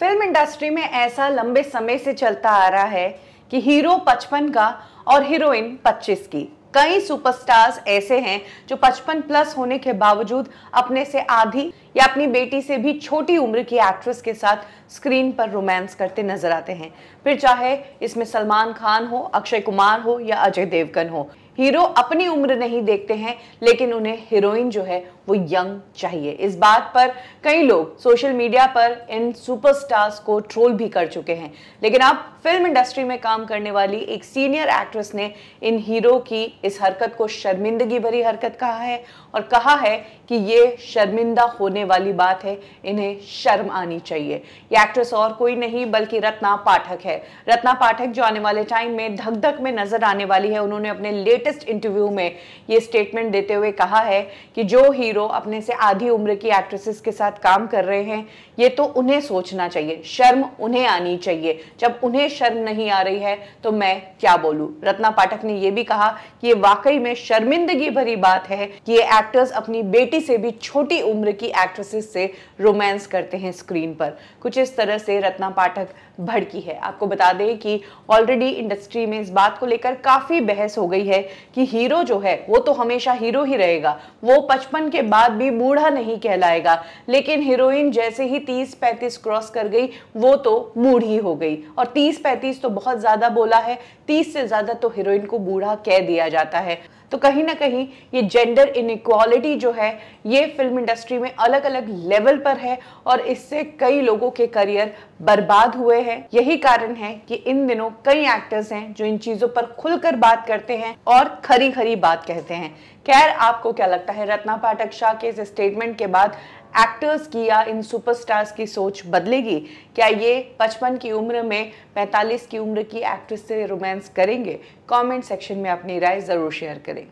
film industry में ऐसा लंबे समय से चलता आ रहा है कि हीरो 55 का और हीरोइन 25 की कई सुपरस्टार्स ऐसे हैं जो 55 प्लस होने के बावजूद अपने से आधी या अपनी बेटी से भी छोटी उम्र की एक्ट्रेस के साथ स्क्रीन पर रोमांस करते नजर आते हैं फिर चाहे इसमें सलमान खान हो अक्षय कुमार हो या अजय देवगन हो हीरो अपनी उम्र नहीं देखते हैं लेकिन उन्हें हीरोइन जो है वो यंग चाहिए इस बात पर कई लोग सोशल मीडिया पर इन सुपरस्टार्स को ट्रोल भी कर चुके हैं लेकिन अब फिल्म इंडस्ट्री में काम करने वाली एक सीनियर एक्ट्रेस ने इन हीरो की इस हरकत को शर्मिंदगी भरी हरकत कहा है और कहा है कि ये शर्मिंदा होने वाली बात है इन्हें शर्म आनी चाहिए ये एक्ट्रेस और कोई नहीं बल्कि रत्ना पाठक है रत्ना पाठक जो आने वाले टाइम में धक धक में नजर आने वाली है उन्होंने अपने लेटेस्ट लेटेस्ट इंटरव्यू में ये स्टेटमेंट देते हुए कहा है कि जो हीरो अपने से आधी उम्र की एक्ट्रेसेस के साथ काम कर रहे हैं ये तो उन्हें सोचना चाहिए शर्म उन्हें आनी चाहिए जब उन्हें शर्म नहीं आ रही है तो मैं क्या बोलूँ रत्ना पाठक ने यह भी कहा कि ये वाकई में शर्मिंदगी भरी बात है कि ये एक्टर्स अपनी बेटी से भी छोटी उम्र की एक्ट्रेसेस से रोमांस करते हैं स्क्रीन पर कुछ इस तरह से रत्ना पाठक भड़की है आपको बता दें कि ऑलरेडी इंडस्ट्री में इस बात को लेकर काफ़ी बहस हो गई है कि हीरो जो है वो तो हमेशा हीरो ही रहेगा वो पचपन के बाद भी बूढ़ा नहीं कहलाएगा लेकिन हीरोइन जैसे ही तीस पैंतीस क्रॉस कर गई वो तो बूढ़ी हो गई और तीस पैंतीस तो बहुत ज़्यादा बोला है तीस से ज़्यादा तो हीरोइन को बूढ़ा कह दिया जाता है तो कहीं ना कहीं ये जेंडर इनक्वालिटी जो है ये फिल्म इंडस्ट्री में अलग अलग लेवल पर है और इससे कई लोगों के करियर बर्बाद हुए हैं यही कारण है कि इन दिनों कई एक्टर्स हैं जो इन चीज़ों पर खुलकर बात करते हैं और खरी खरी बात कहते हैं खैर आपको क्या लगता है रत्ना पाठक शाह के इस स्टेटमेंट के बाद एक्टर्स की या इन सुपरस्टार्स की सोच बदलेगी क्या ये 55 की उम्र में 45 की उम्र की एक्ट्रेस से रोमांस करेंगे कमेंट सेक्शन में अपनी राय ज़रूर शेयर करें